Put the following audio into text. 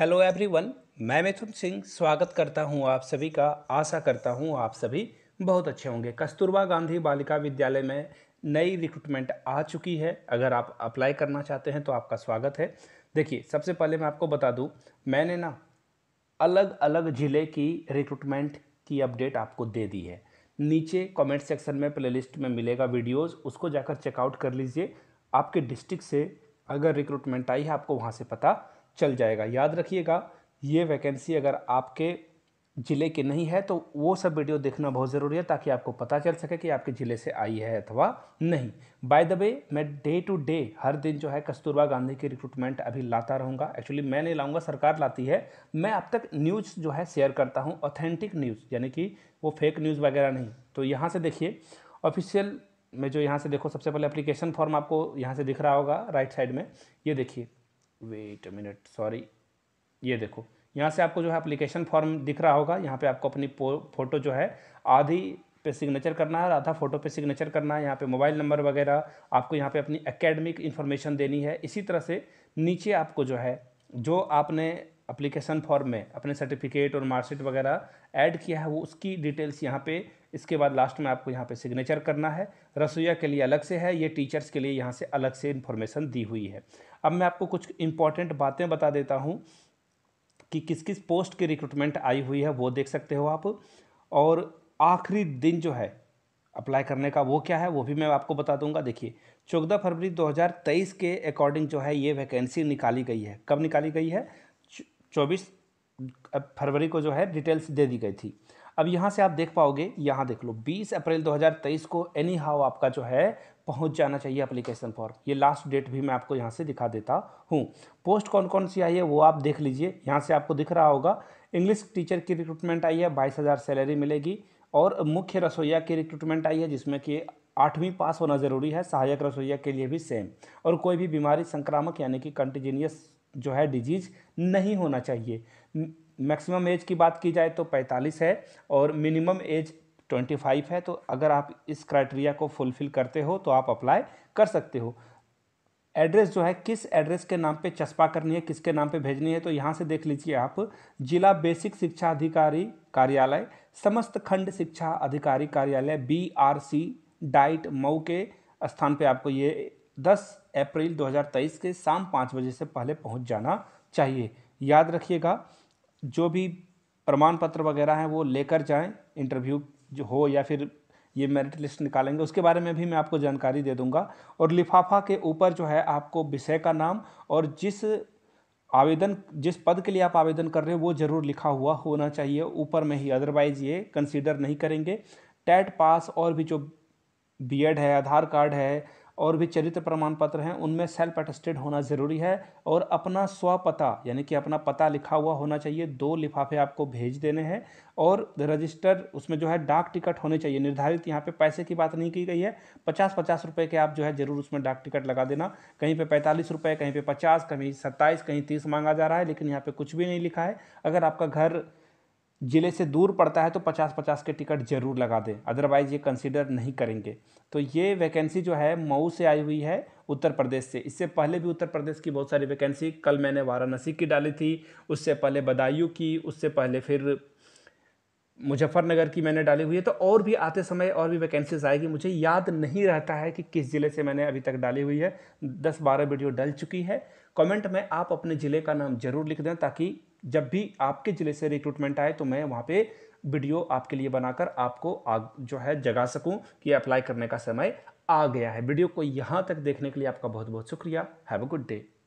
hello everyone मैं मिथुन सिंह स्वागत करता हूं आप सभी का आशा करता हूं आप सभी बहुत अच्छे होंगे कस्तूरबा गांधी बालिका विद्यालय में नई रिक्रूटमेंट आ चुकी है अगर आप अप्लाई करना चाहते हैं तो आपका स्वागत है देखिए सबसे पहले मैं आपको बता दूं मैंने ना अलग अलग ज़िले की रिक्रूटमेंट की अपडेट आपको दे दी है नीचे कॉमेंट सेक्शन में प्ले में मिलेगा वीडियोज़ उसको जाकर चेकआउट कर लीजिए आपके डिस्ट्रिक्ट से अगर रिक्रूटमेंट आई है आपको वहाँ से पता चल जाएगा याद रखिएगा ये वैकेंसी अगर आपके ज़िले की नहीं है तो वो सब वीडियो देखना बहुत ज़रूरी है ताकि आपको पता चल सके कि आपके ज़िले से आई है अथवा नहीं बाय द वे मैं डे टू डे हर दिन जो है कस्तूरबा गांधी की रिक्रूटमेंट अभी लाता रहूँगा एक्चुअली मैं नहीं लाऊँगा सरकार लाती है मैं अब तक न्यूज़ जो है शेयर करता हूँ ऑथेंटिक न्यूज़ यानी कि वो फेक न्यूज़ वगैरह नहीं तो यहाँ से देखिए ऑफिशियल में जो यहाँ से देखो सबसे पहले अप्लीकेशन फॉर्म आपको यहाँ से दिख रहा होगा राइट साइड में ये देखिए वेट अ मिनट सॉरी ये देखो यहाँ से आपको जो है अप्लीकेशन फॉर्म दिख रहा होगा यहाँ पे आपको अपनी फ़ोटो जो है आधी पे सिग्नेचर करना है आधा फ़ोटो पे सिग्नेचर करना है यहाँ पे मोबाइल नंबर वगैरह आपको यहाँ पे अपनी एकेडमिक इन्फॉर्मेशन देनी है इसी तरह से नीचे आपको जो है जो आपने अप्लीकेशन फॉर्म में अपने सर्टिफिकेट और मार्कशीट वगैरह ऐड किया है वो उसकी डिटेल्स यहाँ पर इसके बाद लास्ट में आपको यहाँ पे सिग्नेचर करना है रसोईया के लिए अलग से है ये टीचर्स के लिए यहाँ से अलग से इन्फॉर्मेशन दी हुई है अब मैं आपको कुछ इंपॉर्टेंट बातें बता देता हूँ कि किस किस पोस्ट की रिक्रूटमेंट आई हुई है वो देख सकते हो आप और आखिरी दिन जो है अप्लाई करने का वो क्या है वो भी मैं आपको बता दूंगा देखिए चौदह फरवरी 2023 के अकॉर्डिंग जो है ये वैकेंसी निकाली गई है कब निकाली गई है चौबीस फरवरी को जो है डिटेल्स दे दी गई थी अब यहाँ से आप देख पाओगे यहाँ देख लो 20 अप्रैल 2023 को एनी हाउ आपका जो है पहुँच जाना चाहिए अप्लीकेशन फॉर्म ये लास्ट डेट भी मैं आपको यहाँ से दिखा देता हूँ पोस्ट कौन कौन सी आई है वो आप देख लीजिए यहाँ से आपको दिख रहा होगा इंग्लिश टीचर की रिक्रूटमेंट आई है बाईस हज़ार सैलरी मिलेगी और मुख्य रसोईया की रिक्रूटमेंट आई है जिसमें कि आठवीं पास होना ज़रूरी है सहायक रसोईया के लिए भी सेम और कोई भी बीमारी संक्रामक यानी कि कंटिजीनियस जो है डिजीज़ नहीं होना चाहिए मैक्सिमम एज की बात की जाए तो 45 है और मिनिमम एज 25 है तो अगर आप इस क्राइटेरिया को फुलफ़िल करते हो तो आप अप्लाई कर सकते हो एड्रेस जो है किस एड्रेस के नाम पे चस्पा करनी है किसके नाम पे भेजनी है तो यहाँ से देख लीजिए आप जिला बेसिक शिक्षा अधिकारी कार्यालय समस्त खंड शिक्षा अधिकारी कार्यालय B R C DIET Mau के स्थान पे आपको ये 10 अप्रैल 2023 के शाम पाँच बजे से पहले पहुंच जाना चाहिए याद रखिएगा जो भी प्रमाण पत्र वगैरह हैं वो लेकर जाएं इंटरव्यू जो हो या फिर ये मेरिट लिस्ट निकालेंगे उसके बारे में भी मैं आपको जानकारी दे दूंगा और लिफाफा के ऊपर जो है आपको विषय का नाम और जिस आवेदन जिस पद के लिए आप आवेदन कर रहे हैं वो ज़रूर लिखा हुआ होना चाहिए ऊपर में ही अदरवाइज़ ये कंसिडर नहीं करेंगे टेट पास और भी जो बीएड है आधार कार्ड है और भी चरित्र प्रमाण पत्र हैं उनमें सेल्फ अटेस्टेड होना ज़रूरी है और अपना स्व पता यानी कि अपना पता लिखा हुआ होना चाहिए दो लिफाफे आपको भेज देने हैं और रजिस्टर उसमें जो है डाक टिकट होने चाहिए निर्धारित यहाँ पे पैसे की बात नहीं की गई है पचास पचास रुपये के आप जो है ज़रूर उसमें डाक टिकट लगा देना कहीं पर पैंतालीस रुपये कहीं पर पचास कहीं सत्ताईस कहीं तीस मांगा जा रहा है लेकिन यहाँ पर कुछ भी नहीं लिखा है अगर आपका घर ज़िले से दूर पड़ता है तो पचास पचास के टिकट ज़रूर लगा दें अदरवाइज़ ये कंसिडर नहीं करेंगे तो ये वैकेंसी जो है मऊ से आई हुई है उत्तर प्रदेश से इससे पहले भी उत्तर प्रदेश की बहुत सारी वैकेंसी कल मैंने वाराणसी की डाली थी उससे पहले बदायूं की उससे पहले फिर मुजफ्फरनगर की मैंने डाली हुई है तो और भी आते समय और भी वैकेंसीज आएगी मुझे याद नहीं रहता है कि किस ज़िले से मैंने अभी तक डाली हुई है दस बारह वीडियो डल चुकी है कमेंट में आप अपने ज़िले का नाम ज़रूर लिख दें ताकि जब भी आपके ज़िले से रिक्रूटमेंट आए तो मैं वहाँ पे वीडियो आपके लिए बनाकर आपको आग जो है जगा सकूं कि अप्लाई करने का समय आ गया है वीडियो को यहाँ तक देखने के लिए आपका बहुत बहुत शुक्रिया हैव अ गुड डे